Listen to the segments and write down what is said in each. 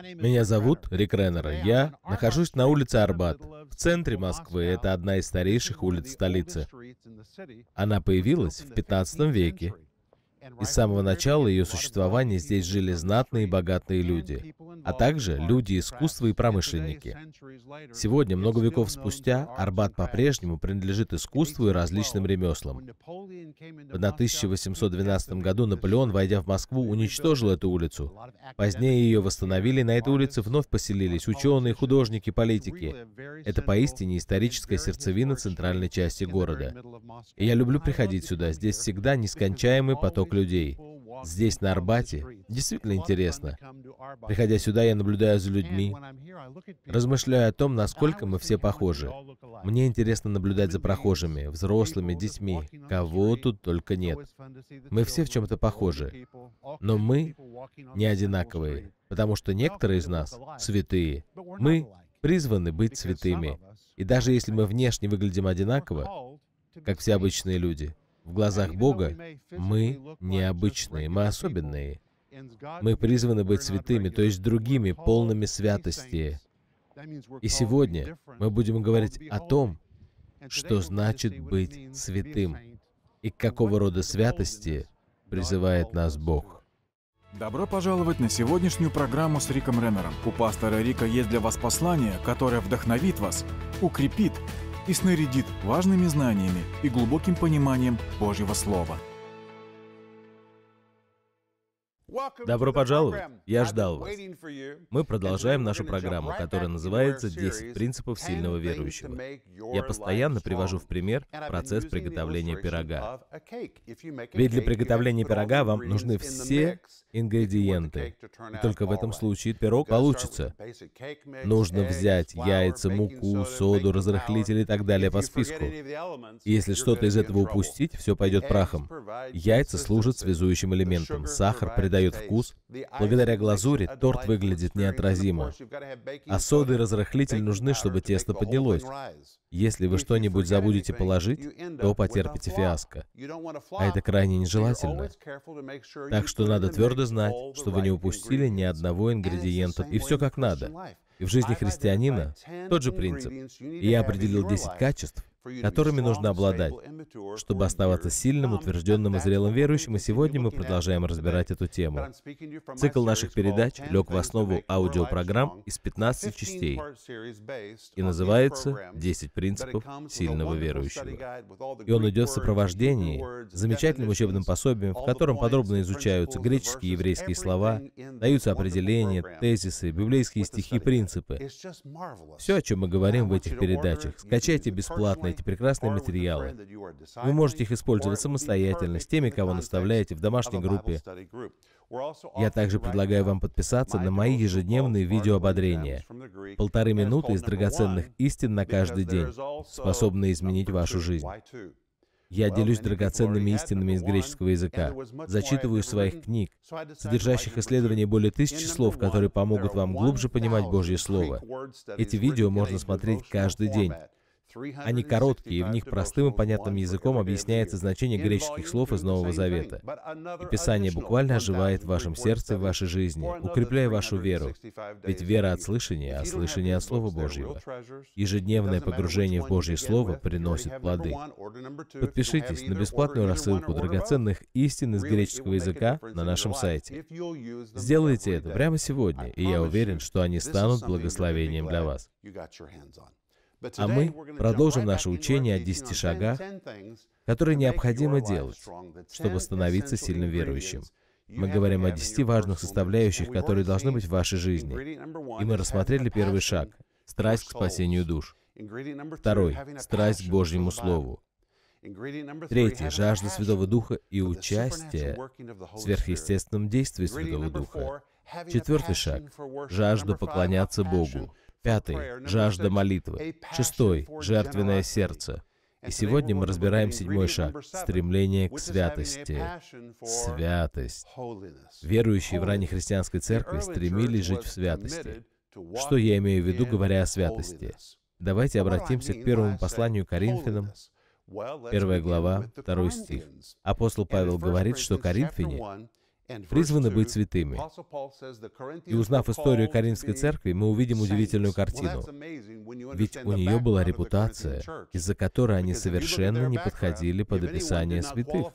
Меня зовут Рик Реннер. Я нахожусь на улице Арбат, в центре Москвы. Это одна из старейших улиц столицы. Она появилась в 15 веке и с самого начала ее существования здесь жили знатные и богатые люди, а также люди искусства и промышленники. Сегодня, много веков спустя, Арбат по-прежнему принадлежит искусству и различным ремеслам. В 1812 году Наполеон, войдя в Москву, уничтожил эту улицу. Позднее ее восстановили, на этой улице вновь поселились ученые, художники, политики. Это поистине историческая сердцевина центральной части города. И я люблю приходить сюда, здесь всегда нескончаемый поток людей. Здесь, на Арбате, действительно интересно. Приходя сюда, я наблюдаю за людьми, размышляю о том, насколько мы все похожи. Мне интересно наблюдать за прохожими, взрослыми, детьми, кого тут только нет. Мы все в чем-то похожи, но мы не одинаковые, потому что некоторые из нас святые. Мы призваны быть святыми. И даже если мы внешне выглядим одинаково, как все обычные люди, в глазах Бога мы необычные, мы особенные. Мы призваны быть святыми, то есть другими, полными святости. И сегодня мы будем говорить о том, что значит быть святым и какого рода святости призывает нас Бог. Добро пожаловать на сегодняшнюю программу с Риком Реннером. У пастора Рика есть для вас послание, которое вдохновит вас, укрепит и снарядит важными знаниями и глубоким пониманием Божьего Слова. Добро пожаловать. Я ждал вас. Мы продолжаем нашу программу, которая называется «10 принципов сильного верующего». Я постоянно привожу в пример процесс приготовления пирога. Ведь для приготовления пирога вам нужны все ингредиенты. И только в этом случае пирог получится. Нужно взять яйца, муку, соду, разрыхлитель и так далее по списку. И если что-то из этого упустить, все пойдет прахом. Яйца служат связующим элементом, сахар придает передают вкус. Благодаря глазури торт выглядит неотразимо. А соды и разрыхлитель нужны, чтобы тесто поднялось. Если вы что-нибудь забудете положить, то потерпите фиаско. А это крайне нежелательно. Так что надо твердо знать, что вы не упустили ни одного ингредиента, и все как надо. И в жизни христианина тот же принцип. И я определил 10 качеств, которыми нужно обладать, чтобы оставаться сильным, утвержденным и зрелым верующим, и сегодня мы продолжаем разбирать эту тему. Цикл наших передач лег в основу аудиопрограмм из 15 частей и называется «10 принципов сильного верующего». И он идет в сопровождении замечательным учебным пособием, в котором подробно изучаются греческие и еврейские слова, даются определения, тезисы, библейские стихи, принципы. Все, о чем мы говорим в этих передачах, скачайте бесплатно эти прекрасные материалы. Вы можете их использовать самостоятельно с теми, кого наставляете в домашней группе. Я также предлагаю вам подписаться на мои ежедневные видеоободрения. Полторы минуты из драгоценных истин на каждый день, способные изменить вашу жизнь. Я делюсь драгоценными истинами из греческого языка, зачитываю своих книг, содержащих исследования более тысячи слов, которые помогут вам глубже понимать Божье Слово. Эти видео можно смотреть каждый день, они короткие, и в них простым и понятным языком объясняется значение греческих слов из Нового Завета. И Писание буквально оживает в вашем сердце, в вашей жизни, укрепляя вашу веру. Ведь вера от слышания, а слышание от Слова Божьего. Ежедневное погружение в Божье Слово приносит плоды. Подпишитесь на бесплатную рассылку драгоценных истин из греческого языка на нашем сайте. Сделайте это прямо сегодня, и я уверен, что они станут благословением для вас. А мы продолжим наше учение о десяти шагах, которые необходимо делать, чтобы становиться сильным верующим. Мы говорим о десяти важных составляющих, которые должны быть в вашей жизни. И мы рассмотрели первый шаг — страсть к спасению душ. Второй — страсть к Божьему Слову. Третий – жажда Святого Духа и участие в сверхъестественном действии Святого Духа. Четвертый шаг — жажда поклоняться Богу. Пятый – жажда молитвы. Шестой – жертвенное сердце. И сегодня мы разбираем седьмой шаг – стремление к святости. Святость. Верующие в ранней христианской церкви стремились жить в святости. Что я имею в виду, говоря о святости? Давайте обратимся к первому посланию Коринфянам, Первая глава, второй стих. Апостол Павел говорит, что коринфяне призваны быть святыми. И узнав историю Каринской церкви, мы увидим удивительную картину. Ведь у нее была репутация, из-за которой они совершенно не подходили под описание святых.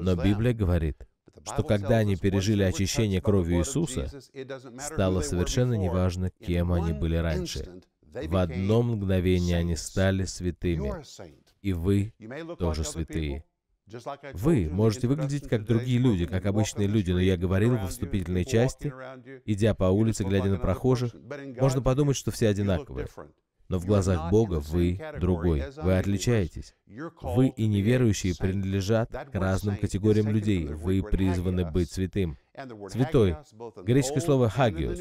Но Библия говорит, что когда они пережили очищение кровью Иисуса, стало совершенно неважно, кем они были раньше. В одно мгновение они стали святыми. И вы тоже святые. Вы можете выглядеть как другие люди, как обычные люди, но я говорил во вступительной части, идя по улице, глядя на прохожих, можно подумать, что все одинаковые. Но в глазах Бога вы другой, вы отличаетесь. Вы и неверующие принадлежат к разным категориям людей. Вы призваны быть святым. Святой. Греческое слово «хагиос»,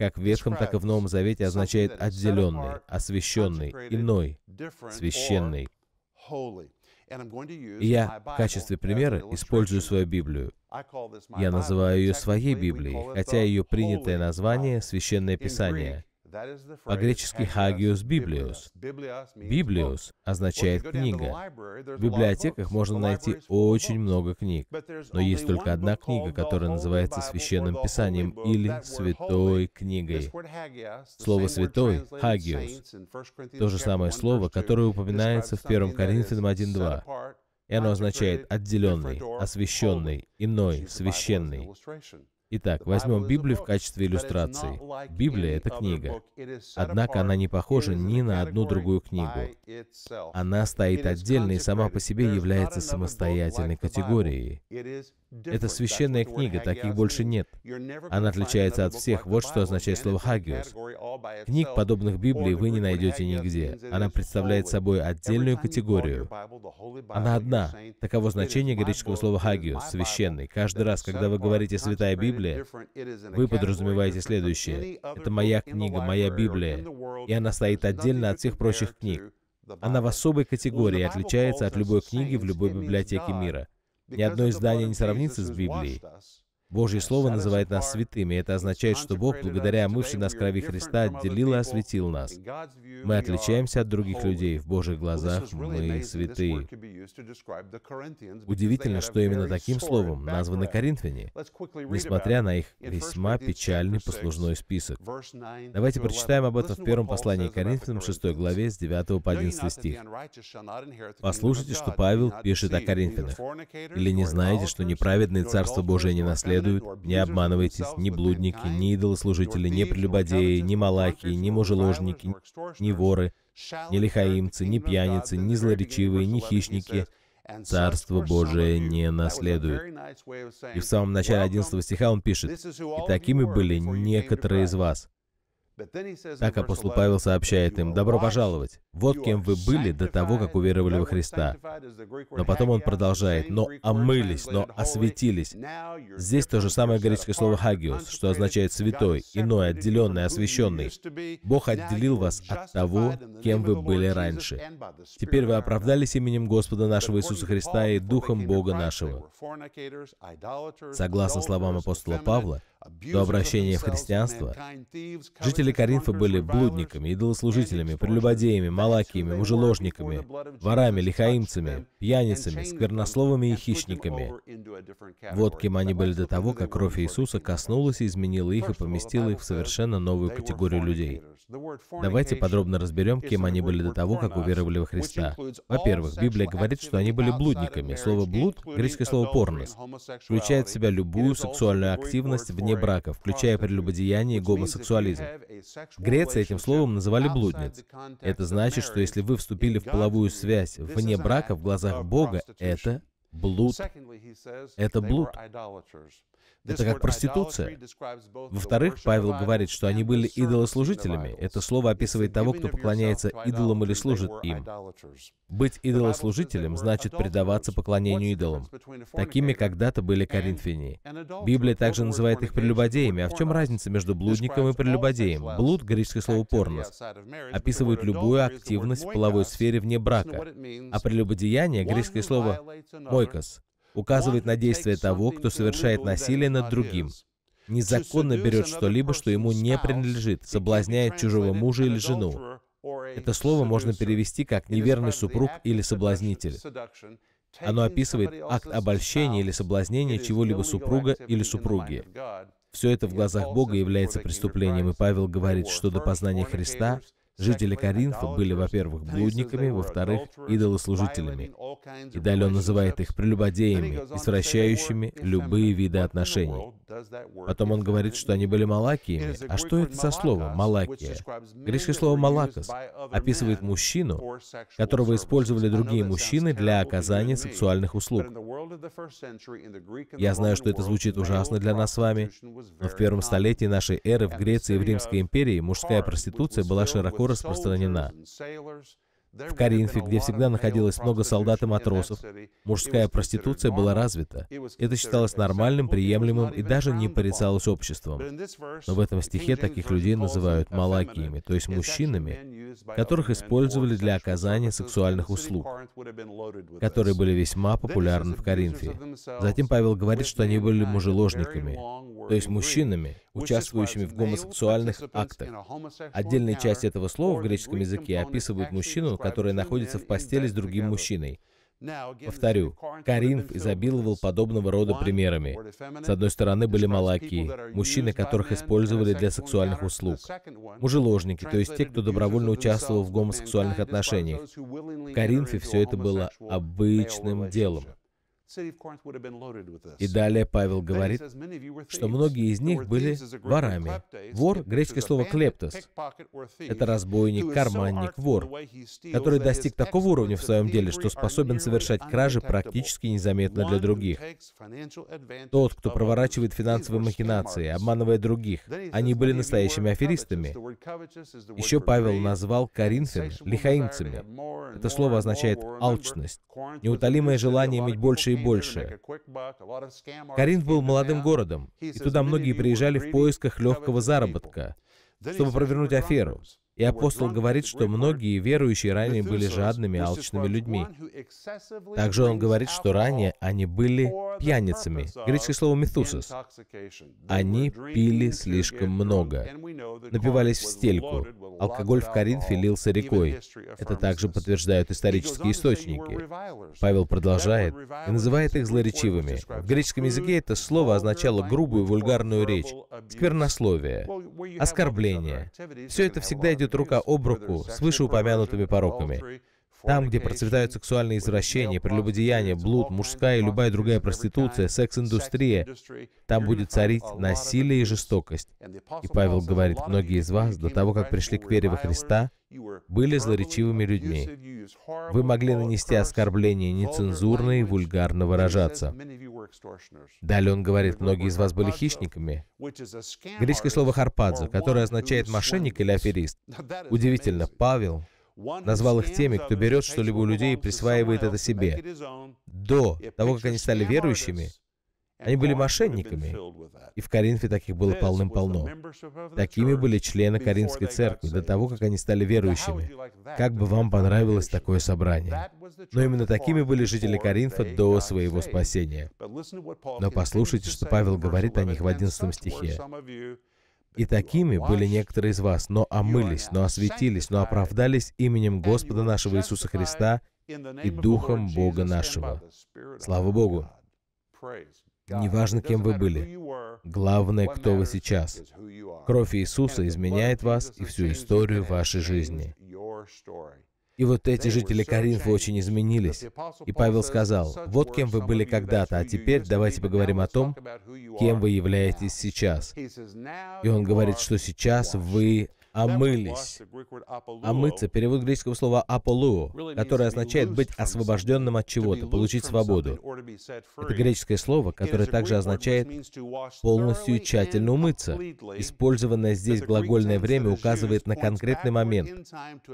как в Ветхом, так и в Новом Завете, означает «отделенный», «освященный», «иной», «священный» я в качестве примера использую свою Библию. Я называю ее своей Библией, хотя ее принятое название — Священное Писание по-гречески хагиос библиос «Библиос» означает «книга». В библиотеках можно найти очень много книг, но есть только одна книга, которая называется Священным Писанием или Святой книгой. Слово «святой» — хагиос то же самое слово, которое упоминается в 1 Коринфянам 1.2, и оно означает «отделенный», «освященный», «иной», «священный». Итак, возьмем Библию в качестве иллюстрации. Библия — это книга. Однако она не похожа ни на одну другую книгу. Она стоит отдельно и сама по себе является самостоятельной категорией. Это священная книга, таких больше нет. Она отличается от всех, вот что означает слово «хагиус». Книг, подобных Библии, вы не найдете нигде. Она представляет собой отдельную категорию. Она одна. Таково значение греческого слова «хагиус» — «священный». Каждый раз, когда вы говорите «Святая Библия», вы подразумеваете следующее. Это моя книга, моя Библия, и она стоит отдельно от всех прочих книг. Она в особой категории отличается от любой книги в любой библиотеке мира — ни одно издание не сравнится с Библией, Божье Слово называет нас святыми. Это означает, что Бог, благодаря омывшей нас крови Христа, отделил и осветил нас. Мы отличаемся от других людей. В Божьих глазах мы святые. Удивительно, что именно таким словом названы коринфяне, несмотря на их весьма печальный послужной список. Давайте прочитаем об этом в первом послании Коринфянам, 6 главе, с 9 по 11 стих. «Послушайте, что Павел пишет о Коринфянах. Или не знаете, что неправедные Царство Божие не наследуют, следует. Не обманывайтесь, ни блудники, ни идолослужители, ни прелюбодеи, ни малахи, ни мужеложники, ни воры, ни лихаимцы, ни пьяницы, ни злоречивые, ни хищники, Царство Божие не наследует. И в самом начале 11 стиха он пишет, «И такими были некоторые из вас, так апостол Павел сообщает им, «Добро пожаловать! Вот кем вы были до того, как уверовали во Христа». Но потом он продолжает, «Но омылись, но осветились». Здесь то же самое греческое слово «хагиос», что означает «святой», «иной», «отделенный», «освященный». Бог отделил вас от того, кем вы были раньше. Теперь вы оправдались именем Господа нашего Иисуса Христа и Духом Бога нашего. Согласно словам апостола Павла, до обращения в христианство. Жители Каринфа были блудниками, идолослужителями, прелюбодеями, малакиями, мужеложниками, ворами, лихаимцами, пьяницами, сквернословами и хищниками. Вот кем они были до того, как кровь Иисуса коснулась и изменила их и поместила их в совершенно новую категорию людей. Давайте подробно разберем, кем они были до того, как уверовали во Христа. Во-первых, Библия говорит, что они были блудниками. Слово «блуд» — греческое слово «порнос», включает в себя любую сексуальную активность вне вне брака, включая прелюбодеяние и гомосексуализм. В этим словом называли блудниц. Это значит, что если вы вступили в половую связь вне брака в глазах Бога, это блуд. Это блуд. Это как проституция. Во-вторых, Павел говорит, что они были идолослужителями. Это слово описывает того, кто поклоняется идолам или служит им. Быть идолослужителем значит предаваться поклонению идолам. Такими когда-то были коринфяне. Библия также называет их прелюбодеями. А в чем разница между блудником и прелюбодеем? Блуд, греческое слово «порнос», описывает любую активность в половой сфере вне брака. А прелюбодеяние, греческое слово «мойкос», указывает на действие того, кто совершает насилие над другим, незаконно берет что-либо, что ему не принадлежит, соблазняет чужого мужа или жену. Это слово можно перевести как «неверный супруг» или «соблазнитель». Оно описывает акт обольщения или соблазнения чего-либо супруга или супруги. Все это в глазах Бога является преступлением, и Павел говорит, что до познания Христа Жители Коринфа были, во-первых, блудниками, во-вторых, идолослужителями. И далее он называет их прелюбодеями, извращающими любые виды отношений. Потом он говорит, что они были малакиями. А что это за слово «малакия»? Греческое слово «малакос» описывает мужчину, которого использовали другие мужчины для оказания сексуальных услуг. Я знаю, что это звучит ужасно для нас с вами, но в первом столетии нашей эры в Греции и в Римской империи мужская проституция была широко распространена. В Каринфе, где всегда находилось много солдат и матросов, мужская проституция была развита. Это считалось нормальным, приемлемым и даже не порицалось обществом. Но в этом стихе таких людей называют малакиями, то есть мужчинами, которых использовали для оказания сексуальных услуг, которые были весьма популярны в Коринфе. Затем Павел говорит, что они были мужеложниками, то есть мужчинами, участвующими в гомосексуальных актах. Отдельные части этого слова в греческом языке описывают мужчину, который находится в постели с другим мужчиной. Повторю, Каринф изобиловал подобного рода примерами. С одной стороны были малаки, мужчины которых использовали для сексуальных услуг, мужеложники, то есть те, кто добровольно участвовал в гомосексуальных отношениях. В Каринфе все это было обычным делом. И далее Павел говорит, что многие из них были ворами. Вор — греческое слово «клептос». Это разбойник, карманник, вор, который достиг такого уровня в своем деле, что способен совершать кражи практически незаметно для других. Тот, кто проворачивает финансовые махинации, обманывая других, они были настоящими аферистами. Еще Павел назвал коринфян лихаимцами. Это слово означает алчность, неутолимое желание иметь больше и больше. Каринф был молодым городом, и туда многие приезжали в поисках легкого заработка, чтобы провернуть аферу. И апостол говорит, что многие верующие ранее были жадными, алчными людьми. Также он говорит, что ранее они были пьяницами. Греческое слово «мethусис». Они пили слишком много, напивались в стельку. Алкоголь в Коринфе лился рекой. Это также подтверждают исторические источники. Павел продолжает и называет их злоречивыми. В греческом языке это слово означало грубую вульгарную речь, сквернословие, оскорбление. Все это всегда идет идет рука об руку с вышеупомянутыми пороками. Там, где процветают сексуальные извращения, прелюбодеяния, блуд, мужская и любая другая проституция, секс-индустрия, там будет царить насилие и жестокость. И Павел говорит, многие из вас, до того, как пришли к вере во Христа, были злоречивыми людьми. Вы могли нанести оскорбления нецензурно и вульгарно выражаться. Далее он говорит, многие из вас были хищниками. Греческое слово «харпадзе», которое означает «мошенник» или «аферист». Удивительно, Павел назвал их теми, кто берет что-либо у людей и присваивает это себе. До того, как они стали верующими, они были мошенниками, и в Коринфе таких было полным-полно. Такими были члены Коринфской церкви до того, как они стали верующими. Как бы вам понравилось такое собрание? Но именно такими были жители Коринфа до своего спасения. Но послушайте, что Павел говорит о них в 11 стихе. И такими были некоторые из вас, но омылись, но осветились, но оправдались именем Господа нашего Иисуса Христа и Духом Бога нашего. Слава Богу! Неважно, кем вы были. Главное, кто вы сейчас. Кровь Иисуса изменяет вас и всю историю вашей жизни. И вот эти жители Коринфа очень изменились. И Павел сказал, вот кем вы были когда-то, а теперь давайте поговорим о том, кем вы являетесь сейчас. И он говорит, что сейчас вы омылись. Омыться – перевод греческого слова «аполуо», которое означает быть освобожденным от чего-то, получить свободу. Это греческое слово, которое также означает полностью и тщательно умыться. Использованное здесь глагольное время указывает на конкретный момент,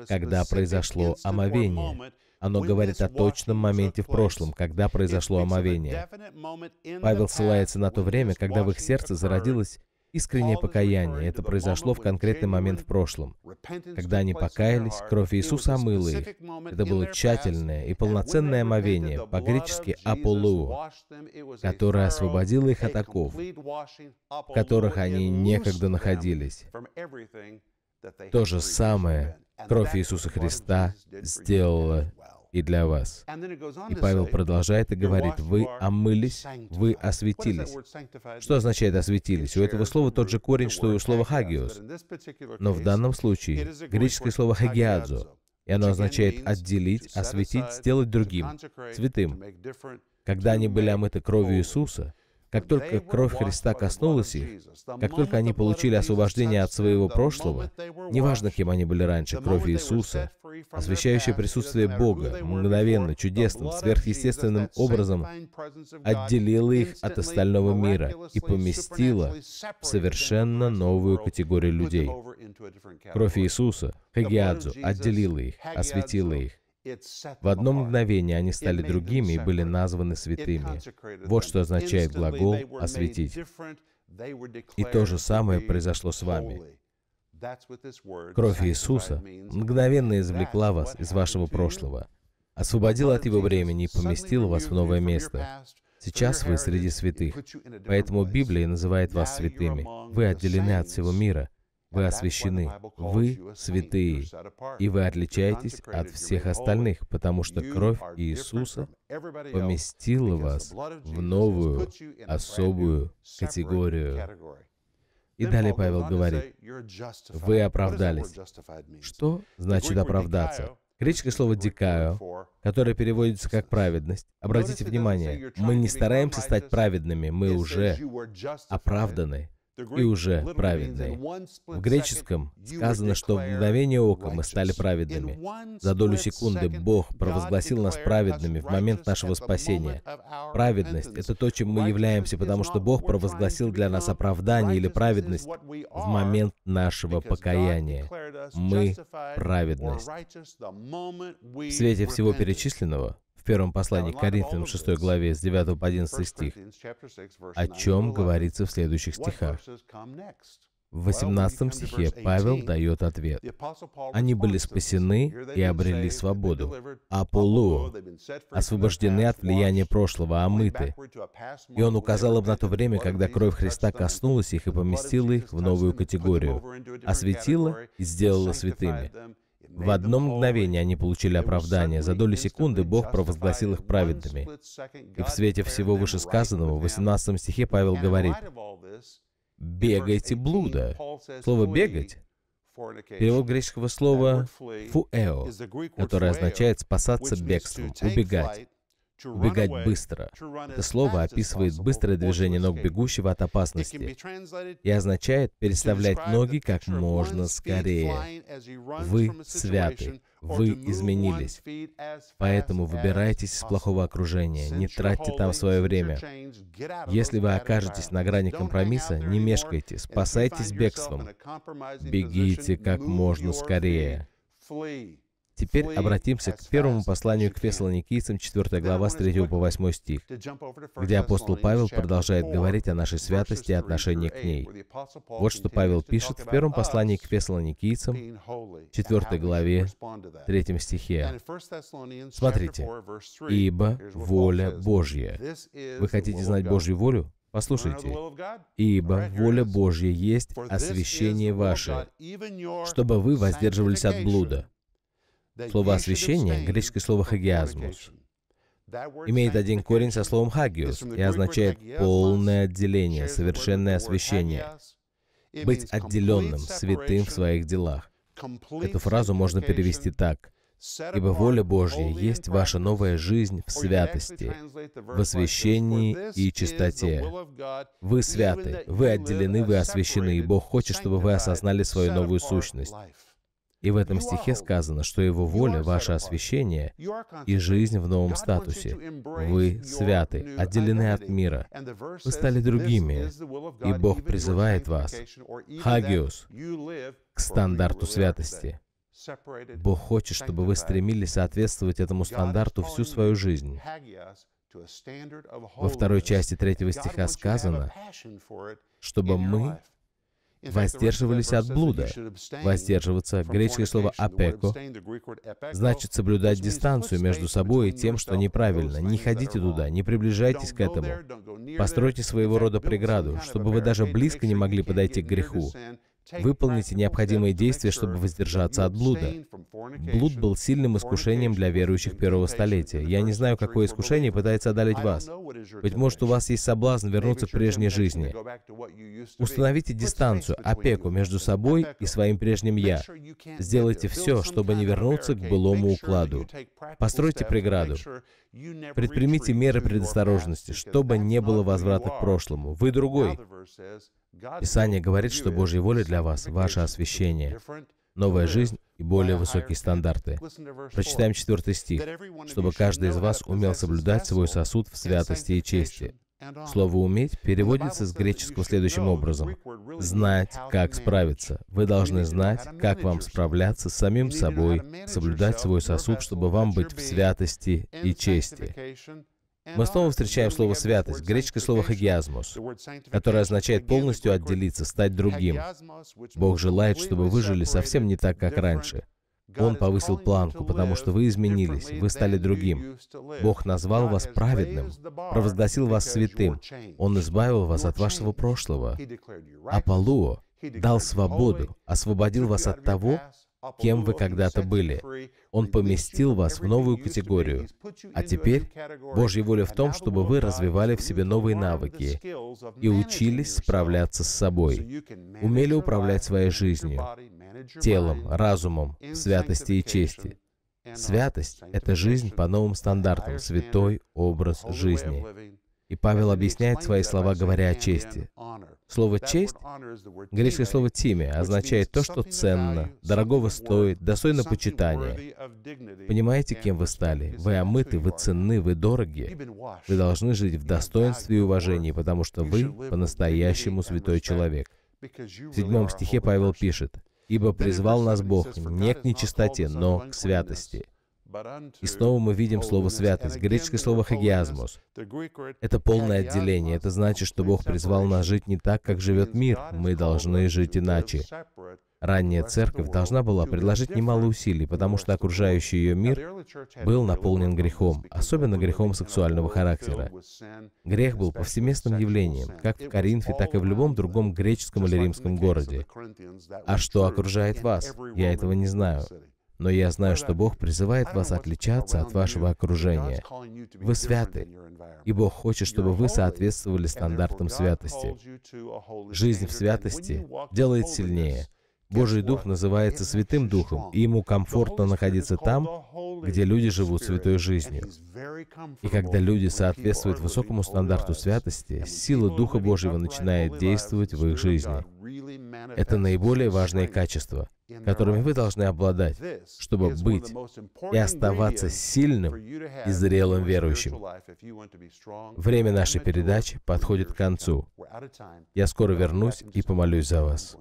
когда произошло омовение. Оно говорит о точном моменте в прошлом, когда произошло омовение. Павел ссылается на то время, когда в их сердце зародилось Искреннее покаяние — это произошло в конкретный момент в прошлом. Когда они покаялись, кровь Иисуса омыла их. Это было тщательное и полноценное омовение, по-гречески «аполуо», которое освободило их от оков, в которых они некогда находились. То же самое кровь Иисуса Христа сделала и для вас. И Павел продолжает и говорит, вы омылись, вы осветились. Что означает осветились? У этого слова тот же корень, что и у слова хагиос. Но в данном случае греческое слово хагиадзо, и оно означает отделить, осветить, сделать другим, святым. Когда они были омыты кровью Иисуса, как только кровь Христа коснулась их, как только они получили освобождение от своего прошлого, неважно, кем они были раньше, кровью Иисуса, освещающее присутствие Бога, мгновенно, чудесным, сверхъестественным образом отделило их от остального мира и поместило в совершенно новую категорию людей. Кровь Иисуса, Хагиадзу, отделила их, осветила их. В одно мгновение они стали другими и были названы святыми. Вот что означает глагол «осветить». И то же самое произошло с вами. Кровь Иисуса мгновенно извлекла вас из вашего прошлого, освободила от его времени и поместила вас в новое место. Сейчас вы среди святых, поэтому Библия называет вас святыми. Вы отделены от всего мира, вы освящены, вы святые, и вы отличаетесь от всех остальных, потому что кровь Иисуса поместила вас в новую, особую категорию. И далее Павел говорит, вы оправдались. Что значит оправдаться? Греческое слово «дикаю», которое переводится как «праведность». Обратите внимание, мы не стараемся стать праведными, мы уже оправданы и уже праведные. В греческом сказано, что в мгновение ока мы стали праведными. За долю секунды Бог провозгласил нас праведными в момент нашего спасения. Праведность — это то, чем мы являемся, потому что Бог провозгласил для нас оправдание или праведность в момент нашего покаяния. Мы — праведность. В свете всего перечисленного, первом послании к Коринфянам 6 главе с 9 по 11 стих, о чем говорится в следующих стихах. В 18 стихе Павел дает ответ. Они были спасены и обрели свободу. Аполло освобождены от влияния прошлого, омыты. А и он указал им на то время, когда кровь Христа коснулась их и поместила их в новую категорию, осветила и сделала святыми. В одно мгновение они получили оправдание. За долю секунды Бог провозгласил их праведными. И в свете всего вышесказанного, в 18 стихе Павел говорит, «Бегайте блуда». Слово «бегать» Перевод греческого слова «фуэо», которое означает «спасаться бегством», «убегать». Бегать быстро. Это слово описывает быстрое движение ног бегущего от опасности и означает переставлять ноги как можно скорее. Вы святы, вы изменились. Поэтому выбирайтесь из плохого окружения, не тратьте там свое время. Если вы окажетесь на грани компромисса, не мешкайте, спасайтесь бегством. Бегите как можно скорее. Теперь обратимся к первому посланию к фессалоникийцам, 4 глава, с 3 по 8 стих, где апостол Павел продолжает говорить о нашей святости и отношении к ней. Вот что Павел пишет в первом послании к фессалоникийцам, 4 главе, 3 стихе. Смотрите, «Ибо воля Божья». Вы хотите знать Божью волю? Послушайте, «Ибо воля Божья есть освящение ваше, чтобы вы воздерживались от блуда». Слово «освящение» — греческое слово «хагиазмус», имеет один корень со словом «хагиус» и означает «полное отделение, совершенное освящение», «быть отделенным, святым в своих делах». Эту фразу можно перевести так «Ибо воля Божья есть ваша новая жизнь в святости, в освящении и чистоте. Вы святы, вы отделены, вы освящены, и Бог хочет, чтобы вы осознали свою новую сущность. И в этом стихе сказано, что Его воля, ваше освящение и жизнь в новом статусе. Вы святы, отделены от мира. Вы стали другими, и Бог призывает вас, Хагиус, к стандарту святости. Бог хочет, чтобы вы стремились соответствовать этому стандарту всю свою жизнь. Во второй части третьего стиха сказано, чтобы мы воздерживались от блуда. Воздерживаться, греческое слово «апеко», значит соблюдать дистанцию между собой и тем, что неправильно. Не ходите туда, не приближайтесь к этому. Постройте своего рода преграду, чтобы вы даже близко не могли подойти к греху. Выполните необходимые действия, чтобы воздержаться от блуда. Блуд был сильным искушением для верующих первого столетия. Я не знаю, какое искушение пытается одолеть вас. Быть может, у вас есть соблазн вернуться к прежней жизни. Установите дистанцию, опеку между собой и своим прежним «я». Сделайте все, чтобы не вернуться к былому укладу. Постройте преграду. Предпримите меры предосторожности, чтобы не было возврата к прошлому. Вы другой. Писание говорит, что Божья воля для вас — ваше освящение, новая жизнь и более высокие стандарты. Прочитаем 4 стих. «Чтобы каждый из вас умел соблюдать свой сосуд в святости и чести». Слово «уметь» переводится с греческого следующим образом. «Знать, как справиться». Вы должны знать, как вам справляться с самим собой, соблюдать свой сосуд, чтобы вам быть в святости и чести. Мы снова встречаем слово «святость», греческое слово «хагиазмос», которое означает полностью отделиться, стать другим. Бог желает, чтобы вы жили совсем не так, как раньше. Он повысил планку, потому что вы изменились, вы стали другим. Бог назвал вас праведным, провозгласил вас святым. Он избавил вас от вашего прошлого. Аполло дал свободу, освободил вас от того, кем вы когда-то были. Он поместил вас в новую категорию. А теперь Божья воля в том, чтобы вы развивали в себе новые навыки и учились справляться с собой, умели управлять своей жизнью, телом, разумом, святости и чести. Святость — это жизнь по новым стандартам, святой образ жизни. И Павел объясняет свои слова, говоря о чести. Слово «честь» греческое слово «тиме» означает то, что ценно, дорогого стоит, достойно почитания. Понимаете, кем вы стали? Вы омыты, вы ценны, вы дороги. Вы должны жить в достоинстве и уважении, потому что вы по-настоящему святой человек. В седьмом стихе Павел пишет, «Ибо призвал нас Бог не к нечистоте, но к святости». И снова мы видим слово «святость», греческое слово «хагиазмос». Это полное отделение. Это значит, что Бог призвал нас жить не так, как живет мир. Мы должны жить иначе. Ранняя церковь должна была предложить немало усилий, потому что окружающий ее мир был наполнен грехом, особенно грехом сексуального характера. Грех был повсеместным явлением, как в Коринфе, так и в любом другом греческом или римском городе. А что окружает вас? Я этого не знаю. Но я знаю, ну что Бог призывает вас отличаться от вашего окружения. Вы святы, и Бог хочет, чтобы вы соответствовали стандартам святости. Жизнь в святости делает сильнее. Божий Дух называется Святым Духом, и ему комфортно находиться там, где люди живут святой жизнью. И когда люди соответствуют высокому стандарту святости, сила Духа Божьего начинает действовать в их жизни. Это наиболее важные качества, которыми вы должны обладать, чтобы быть и оставаться сильным и зрелым верующим. Время нашей передачи подходит к концу. Я скоро вернусь и помолюсь за вас.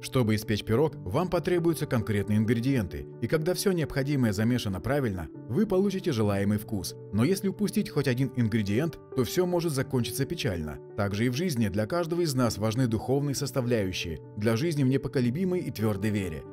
Чтобы испечь пирог, вам потребуются конкретные ингредиенты, и когда все необходимое замешано правильно, вы получите желаемый вкус. Но если упустить хоть один ингредиент, то все может закончиться печально. Также и в жизни для каждого из нас важны духовные составляющие, для жизни в непоколебимой и твердой вере –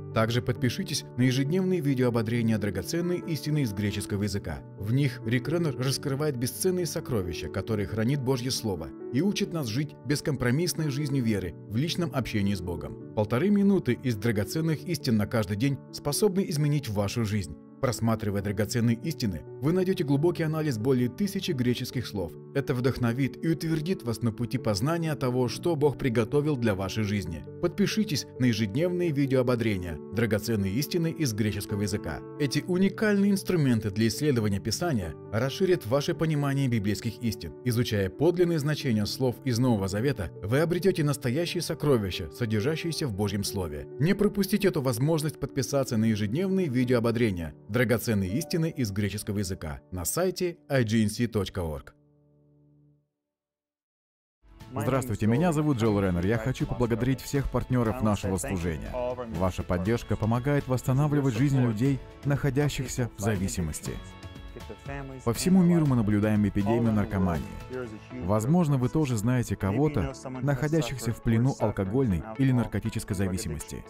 Также подпишитесь на ежедневные видеоободрения драгоценной истины из греческого языка. В них Рикренер раскрывает бесценные сокровища, которые хранит Божье Слово, и учит нас жить бескомпромиссной жизнью веры в личном общении с Богом. Полторы минуты из драгоценных истин на каждый день способны изменить вашу жизнь. Просматривая драгоценные истины, вы найдете глубокий анализ более тысячи греческих слов. Это вдохновит и утвердит вас на пути познания того, что Бог приготовил для вашей жизни. Подпишитесь на ежедневные видеоободрения «Драгоценные истины из греческого языка». Эти уникальные инструменты для исследования Писания расширят ваше понимание библейских истин. Изучая подлинные значения слов из Нового Завета, вы обретете настоящие сокровища, содержащиеся в Божьем Слове. Не пропустите эту возможность подписаться на ежедневные видеоободрения – Драгоценные истины из греческого языка на сайте ignc.org. Здравствуйте, меня зовут Джоэл Реннер. Я хочу поблагодарить всех партнеров нашего служения. Ваша поддержка помогает восстанавливать жизнь людей, находящихся в зависимости. По всему миру мы наблюдаем эпидемию наркомании. Возможно, вы тоже знаете кого-то, находящихся в плену алкогольной или наркотической зависимости.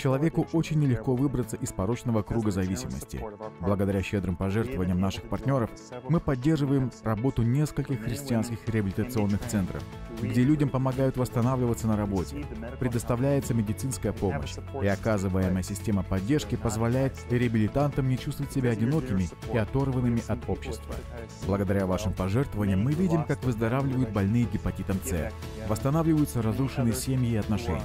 Человеку очень нелегко выбраться из порочного круга зависимости. Благодаря щедрым пожертвованиям наших партнеров мы поддерживаем работу нескольких христианских реабилитационных центров, где людям помогают восстанавливаться на работе, предоставляется медицинская помощь, и оказываемая система поддержки позволяет реабилитантам не чувствовать себя одинокими и оторванными зависимыми от общества. Благодаря вашим пожертвованиям мы видим, как выздоравливают больные гепатитом С, восстанавливаются разрушенные семьи и отношения.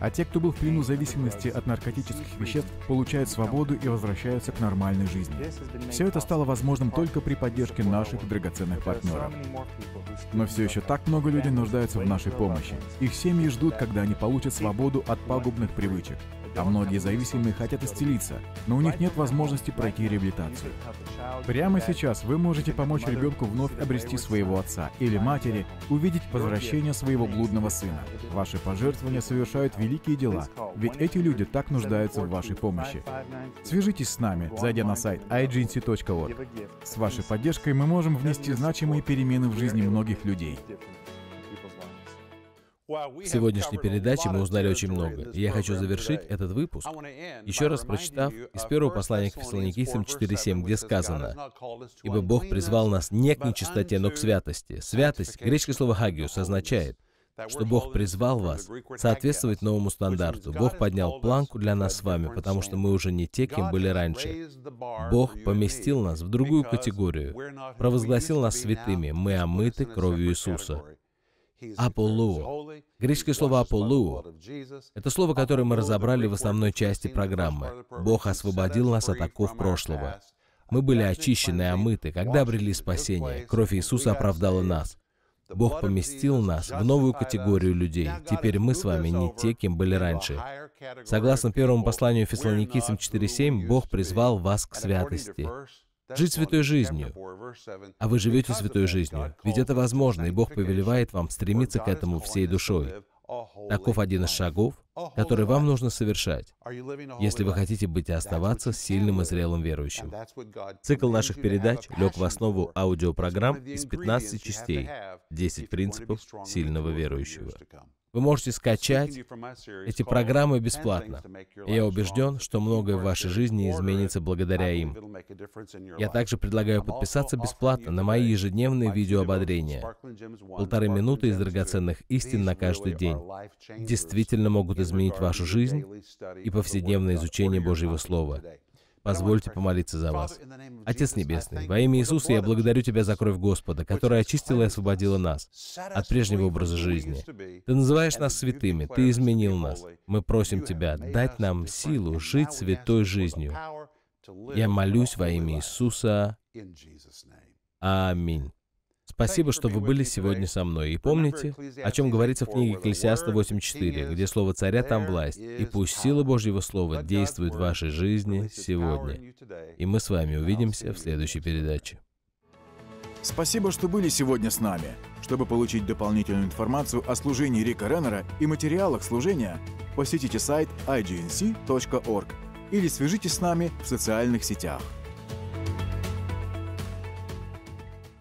А те, кто был в плену зависимости от наркотических веществ, получают свободу и возвращаются к нормальной жизни. Все это стало возможным только при поддержке наших драгоценных партнеров. Но все еще так много людей нуждаются в нашей помощи. Их семьи ждут, когда они получат свободу от пагубных привычек а многие зависимые хотят исцелиться, но у них нет возможности пройти реабилитацию. Прямо сейчас вы можете помочь ребенку вновь обрести своего отца или матери, увидеть возвращение своего блудного сына. Ваши пожертвования совершают великие дела, ведь эти люди так нуждаются в вашей помощи. Свяжитесь с нами, зайдя на сайт ignc.org. С вашей поддержкой мы можем внести значимые перемены в жизни многих людей. В сегодняшней передаче мы узнали очень много, и я хочу завершить этот выпуск, еще раз прочитав из первого послания к Фессалоникийцам 4.7, где сказано, «Ибо Бог призвал нас не к нечистоте, но к святости». Святость, греческое слово «хагиус», означает, что Бог призвал вас соответствовать новому стандарту. Бог поднял планку для нас с вами, потому что мы уже не те, кем были раньше. Бог поместил нас в другую категорию, провозгласил нас святыми, мы омыты кровью Иисуса. Аполу. Греческое слово «аполу» — это слово, которое мы разобрали в основной части программы. Бог освободил нас от оков прошлого. Мы были очищены и омыты, когда обрели спасение. Кровь Иисуса оправдала нас. Бог поместил нас в новую категорию людей. Теперь мы с вами не те, кем были раньше. Согласно первому посланию Фессалоникийцам 4.7, Бог призвал вас к святости жить святой жизнью. А вы живете святой жизнью, ведь это возможно, и Бог повелевает вам стремиться к этому всей душой. Таков один из шагов, который вам нужно совершать, если вы хотите быть и оставаться сильным и зрелым верующим. Цикл наших передач лег в основу аудиопрограмм из 15 частей «10 принципов сильного верующего». Вы можете скачать эти программы бесплатно. я убежден, что многое в вашей жизни изменится благодаря им. Я также предлагаю подписаться бесплатно на мои ежедневные видеоободрения. Полторы минуты из драгоценных истин на каждый день действительно могут изменить вашу жизнь и повседневное изучение Божьего Слова. Позвольте помолиться за вас. Отец Небесный, во имя Иисуса я благодарю Тебя за кровь Господа, которая очистила и освободила нас от прежнего образа жизни. Ты называешь нас святыми, Ты изменил нас. Мы просим Тебя дать нам силу жить святой жизнью. Я молюсь во имя Иисуса. Аминь. Спасибо, что вы были сегодня со мной. И помните, о чем говорится в книге Экклесиаста 8.4, где слово царя там власть. И пусть сила Божьего Слова действует в вашей жизни сегодня. И мы с вами увидимся в следующей передаче. Спасибо, что были сегодня с нами. Чтобы получить дополнительную информацию о служении Рика Реннера и материалах служения, посетите сайт ignc.org или свяжитесь с нами в социальных сетях.